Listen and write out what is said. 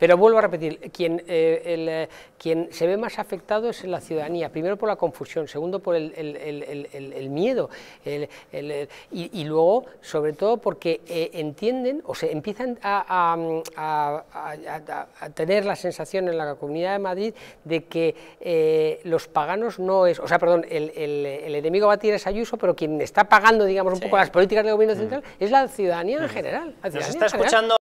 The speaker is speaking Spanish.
Pero vuelvo a repetir, quien, eh, eh, quien se ve más afectado es la ciudadanía, primero por la confusión, segundo por el, miedo, y, luego, sobre todo, porque eh, entienden o se empiezan a, tener la sensación en la Comunidad de Madrid de que los paganos no es, o sea, perdón, el, enemigo va a tirar es Ayuso, pero quien está pagando, digamos, un poco las políticas del gobierno mm. central es la ciudadanía en general. está escuchando.